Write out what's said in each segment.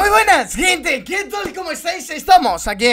Muy buenas gente, ¿qué tal? ¿Cómo estáis? Estamos aquí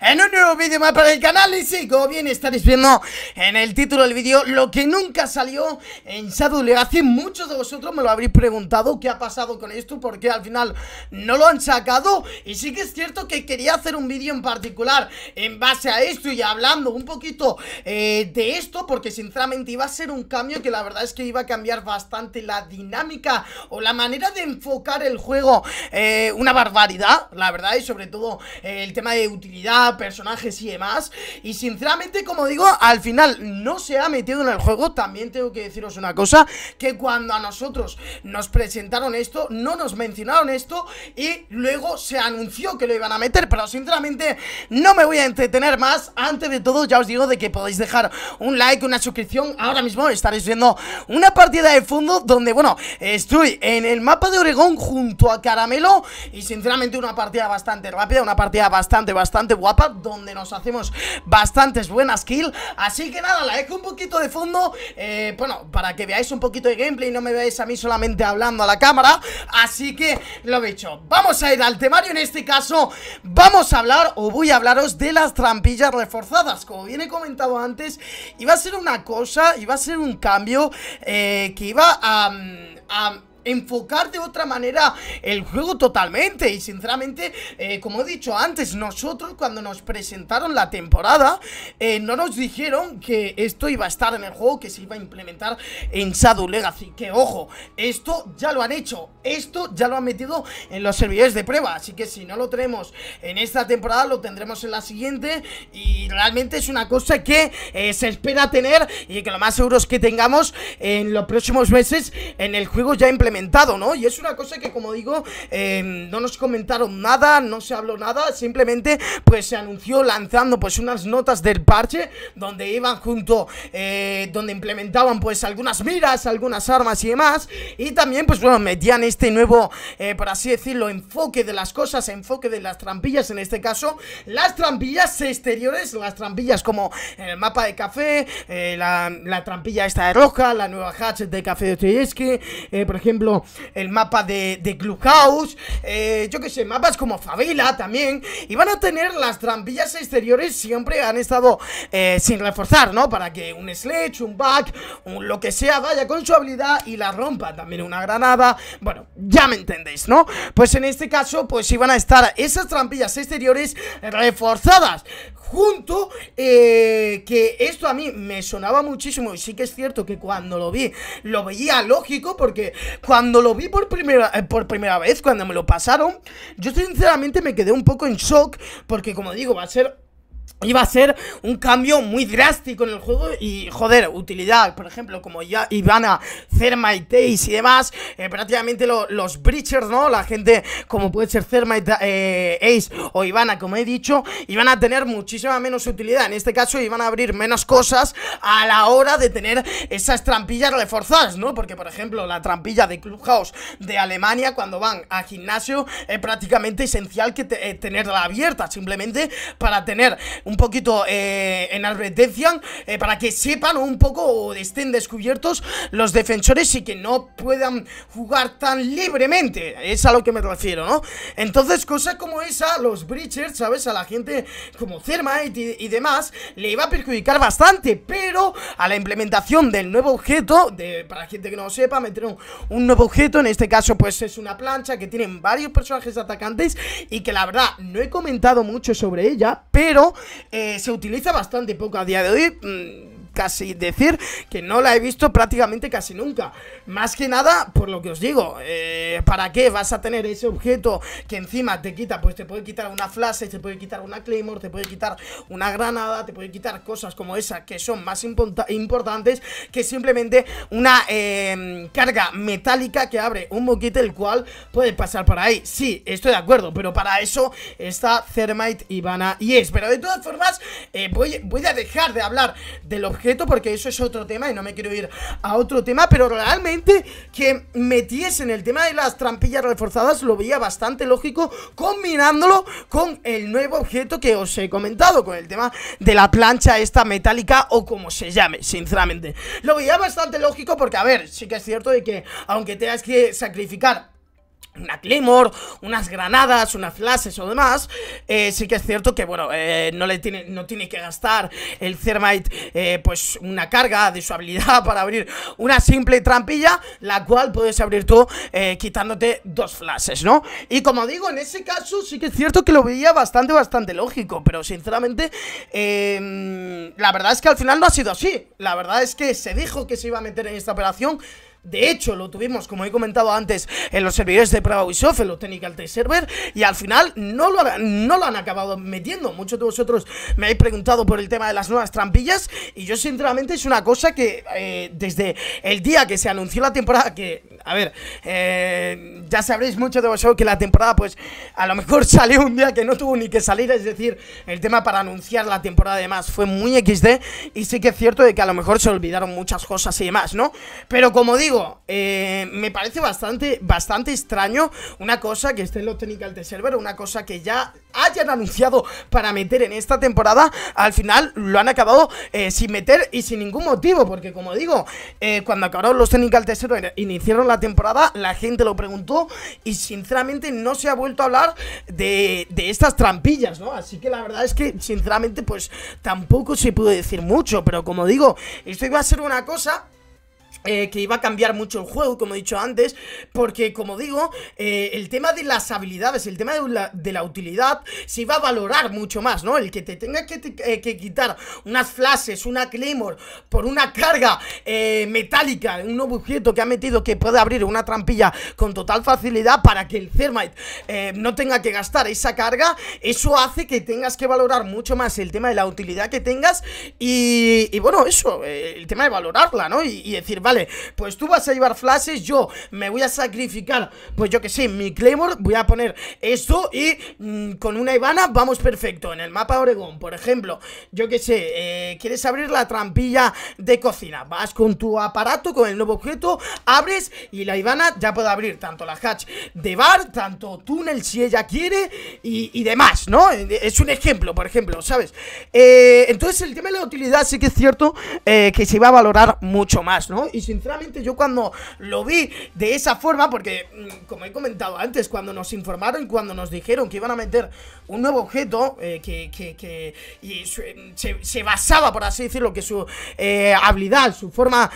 en un nuevo vídeo más para el canal y sí, como bien estaréis viendo en el título del vídeo Lo que nunca salió en Shadow Legacy Muchos de vosotros me lo habréis preguntado qué ha pasado con esto Porque al final no lo han sacado Y sí que es cierto que quería hacer un vídeo en particular en base a esto Y hablando un poquito eh, de esto Porque sinceramente iba a ser un cambio que la verdad es que iba a cambiar bastante la dinámica O la manera de enfocar el juego eh, Una barbaridad, la verdad, y sobre todo eh, el tema de utilidad, personajes y demás. Y sinceramente, como digo, al final no se ha metido en el juego. También tengo que deciros una cosa, que cuando a nosotros nos presentaron esto, no nos mencionaron esto y luego se anunció que lo iban a meter. Pero sinceramente, no me voy a entretener más. Antes de todo, ya os digo de que podéis dejar un like, una suscripción. Ahora mismo estaréis viendo una partida de fondo donde, bueno, estoy en el mapa de Oregón junto a Caramelo y sinceramente una partida bastante rápida, una partida bastante, bastante guapa Donde nos hacemos bastantes buenas kills Así que nada, la dejo un poquito de fondo eh, Bueno, para que veáis un poquito de gameplay y no me veáis a mí solamente hablando a la cámara Así que lo he dicho, vamos a ir al temario en este caso Vamos a hablar o voy a hablaros de las trampillas reforzadas Como bien he comentado antes, iba a ser una cosa, iba a ser un cambio eh, que iba a mm, enfocar de otra manera el juego totalmente y sinceramente eh, como he dicho antes nosotros cuando nos presentaron la temporada eh, no nos dijeron que esto iba a estar en el juego que se iba a implementar en Shadow Legacy que ojo esto ya lo han hecho esto ya lo han metido en los servidores de prueba así que si no lo tenemos en esta temporada lo tendremos en la siguiente y realmente es una cosa que eh, se espera tener y que lo más seguro es que tengamos en los próximos meses en el juego ya implementado ¿no? Y es una cosa que, como digo, em, no nos comentaron nada, no se habló nada, simplemente pues se anunció lanzando pues unas notas del parche donde iban junto, eh, donde implementaban pues algunas miras, algunas armas y demás, y también pues bueno, metían este nuevo, eh, por así decirlo, enfoque de las cosas, enfoque de las trampillas en este caso, las trampillas exteriores, las trampillas como el mapa de café, eh, la, trampilla esta de roja, la nueva hatch de café de eh, por ejemplo, el mapa de, de Clubhouse, eh, yo que sé, mapas como Favela también, y van a tener las trampillas exteriores siempre han estado eh, sin reforzar, ¿no? Para que un sledge, un back, un lo que sea vaya con su habilidad y la rompa, también una granada, bueno, ya me entendéis, ¿no? Pues en este caso, pues iban a estar esas trampillas exteriores reforzadas junto eh, que esto a mí me sonaba muchísimo y sí que es cierto que cuando lo vi lo veía lógico porque cuando lo vi por primera, eh, por primera vez, cuando me lo pasaron, yo sinceramente me quedé un poco en shock porque como digo, va a ser iba a ser un cambio muy drástico en el juego y, joder, utilidad, por ejemplo, como ya Ivana, Thermite y demás, eh, prácticamente los Breachers, ¿no? La gente como puede ser Thermite eh, Ace o Ivana, como he dicho, iban a tener muchísima menos utilidad, en este caso iban a abrir menos cosas a la hora de tener esas trampillas reforzadas, ¿no? Porque, por ejemplo, la trampilla de Clubhouse de Alemania, cuando van a gimnasio, es prácticamente esencial que eh, tenerla abierta, simplemente para tener un poquito eh, en advertencia eh, para que sepan un poco o estén descubiertos los defensores y que no puedan jugar tan libremente. Es a lo que me refiero, ¿no? Entonces, cosas como esa, los breachers, ¿sabes? A la gente como Thermite y, demás, le iba a perjudicar bastante, pero a la implementación del nuevo objeto, de, para gente que no lo sepa, meter un nuevo objeto, en este caso pues es una plancha que tienen varios personajes atacantes y que la verdad no he comentado mucho sobre ella, pero eh, se utiliza bastante poco a día de hoy. Mm, casi decir que no la he visto prácticamente casi nunca. Más que nada, por lo que os digo, eh, ¿para qué vas a tener ese objeto que encima te quita? Pues te puede quitar una flash, te puede quitar una claymore, te puede quitar una granada, te puede quitar cosas como esas que son más importantes que simplemente una em, carga metálica que abre un boquete el cual puede pasar por ahí. Sí, estoy de acuerdo, pero para eso está Thermite, Ivana y es. Pero de todas formas, eh, voy, voy a dejar de hablar del objeto porque eso es otro tema y no me quiero ir a otro tema, pero realmente que en el tema de las trampillas reforzadas lo veía bastante lógico, combinándolo con el nuevo objeto que os he comentado, con el tema de la plancha esta metálica o como se llame, sinceramente. Lo veía bastante lógico porque, a ver, sí que es cierto de que aunque tengas que sacrificar una Claymore, unas granadas, unas flashes o demás, eh, sí que es cierto que, bueno, eh, no, le tiene, no tiene que gastar el Thermite, eh, pues, una carga de su habilidad para abrir una simple trampilla, la cual puedes abrir tú quitándote dos flashes, ¿no? Y como digo, en ese caso sí que es cierto que lo veía bastante, bastante lógico, pero sinceramente, em, la verdad es que al final no ha sido así. La verdad es que se dijo que se iba a meter en esta operación, de hecho, lo tuvimos, como he comentado antes, en los servidores de prueba Ubisoft, en los Technical Test Server, y al final no lo, han, no lo han acabado metiendo. Muchos de vosotros me habéis preguntado por el tema de las nuevas trampillas, y yo sinceramente es una cosa que eh, desde el día que se anunció la temporada, que, a ver, eh, ya sabréis muchos de vosotros que la temporada, pues, a lo mejor salió un día que no tuvo ni que salir, es decir, el tema para anunciar la temporada además fue muy XD, y sí que es cierto de que a lo mejor se olvidaron muchas cosas y demás, ¿no? Pero como digo, eh, me parece bastante, bastante extraño una cosa que estén los Technical de Server, una cosa que ya hayan anunciado para meter en esta temporada, al final lo han acabado eh, sin meter y sin ningún motivo, porque como digo, eh, cuando acabaron los Technical de Server, iniciaron la temporada, la gente lo preguntó y sinceramente no se ha vuelto a hablar de, de estas trampillas, ¿no? Así que la verdad es que sinceramente pues tampoco se pudo decir mucho, pero como digo, esto iba a ser una cosa eh, que iba a cambiar mucho el juego, como he dicho antes, porque como digo, eh, el tema de las habilidades, el tema de la, utilidad, se iba a valorar mucho más, ¿no? El que te tenga que, eh, quitar unas flashes, una claymore, por una carga metálica, un nuevo objeto que ha metido que puede abrir una trampilla con total facilidad para que el Thermite no tenga que gastar esa carga, eso hace que tengas que valorar mucho más el tema de la utilidad que tengas y, bueno, eso, el tema de valorarla, ¿no? Y, decir, va pues tú vas a llevar flashes, yo me voy a sacrificar, pues yo que sé, mi Claymore, voy a poner esto y mm, con una Ivana vamos perfecto. En el mapa Oregón, por ejemplo, yo que sé, eh, quieres abrir la trampilla de cocina. Vas con tu aparato, con el nuevo objeto, abres y la Ivana ya puede abrir tanto la hatch de bar, tanto túnel si ella quiere y, demás, ¿no? Es un ejemplo, por ejemplo, ¿sabes? Eh, entonces el tema de la utilidad sí que es cierto eh, que se iba a valorar mucho más, ¿no? Y sinceramente yo cuando lo vi de esa forma, porque mm, como he comentado antes, cuando nos informaron, cuando nos dijeron que iban a meter un nuevo objeto eh, que, se basaba por así decirlo, que su eh, habilidad, su forma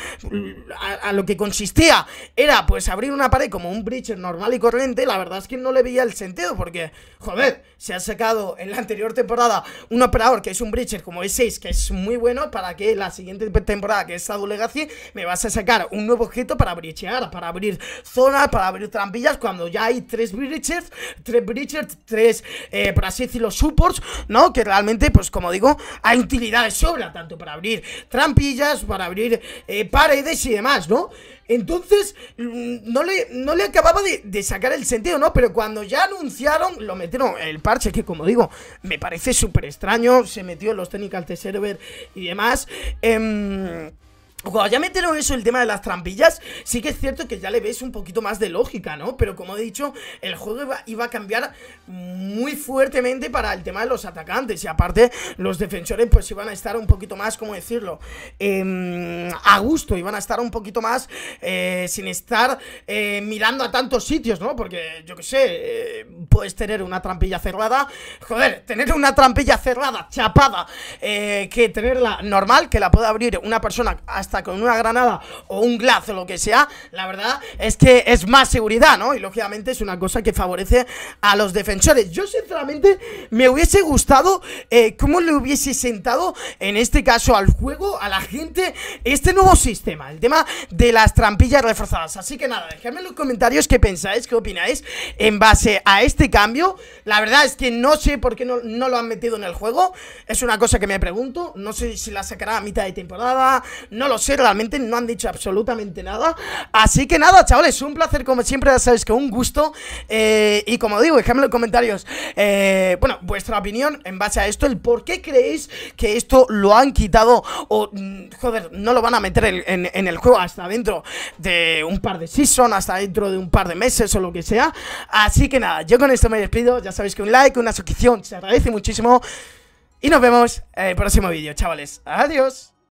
a, lo que consistía era pues abrir una pared como un breacher normal y corriente, la verdad es que no le veía el sentido porque, joder, se ha sacado en la anterior temporada un operador que es un breacher como E6, que es muy bueno, para que la siguiente temporada, que es Sadu Legacy, me vas a sacar un nuevo objeto para brichear para abrir zonas, para abrir trampillas, cuando ya hay tres breachers, tres breachers, tres, eh, por así decirlo, supports, ¿no? Que realmente, pues como digo, hay utilidades sobre tanto para abrir trampillas, para abrir eh, paredes y demás, ¿no? Entonces, mm, no le, no le acababa de, sacar el sentido, ¿no? Pero cuando ya anunciaron, lo metieron el parche, que como digo, me parece súper extraño, se metió en los técnicas de server y demás. Eh, cuando ya metieron eso, el tema de las trampillas, sí que es cierto que ya le ves un poquito más de lógica, ¿no? Pero como he dicho, el juego iba, a cambiar muy fuertemente para el tema de los atacantes. Y aparte, los defensores pues iban a estar un poquito más, ¿cómo decirlo? Em, a gusto, iban a estar un poquito más eh, sin estar eh, mirando a tantos sitios, ¿no? Porque, yo qué sé, eh, puedes tener una trampilla cerrada. Joder, tener una trampilla cerrada, chapada, que tenerla normal, que la pueda abrir una persona con una granada o un glazo o lo que sea, la verdad es que es más seguridad, ¿no? Y lógicamente es una cosa que favorece a los defensores. Yo sinceramente me hubiese gustado eh, cómo le hubiese sentado en este caso al juego, a la gente, este nuevo sistema, el tema de las trampillas reforzadas. Así que nada, dejadme en los comentarios qué pensáis, qué opináis en base a este cambio. La verdad es que no sé por qué no lo han metido en el juego. Es una cosa que me pregunto. No sé si la sacará a mitad de temporada. No lo no realmente no han dicho absolutamente nada. Así que nada, chavales, un placer como siempre, ya sabéis que un gusto. Eh, y como digo, dejadme en los comentarios, eh, bueno, vuestra opinión en base a esto, el por qué creéis que esto lo han quitado o, mm, joder, no lo van a meter en, el juego hasta dentro de un par de season, hasta dentro de un par de meses o lo que sea. Así que nada, yo con esto me despido. Ya sabéis que un like, una suscripción se agradece muchísimo. Y nos vemos en el próximo vídeo, chavales. Adiós.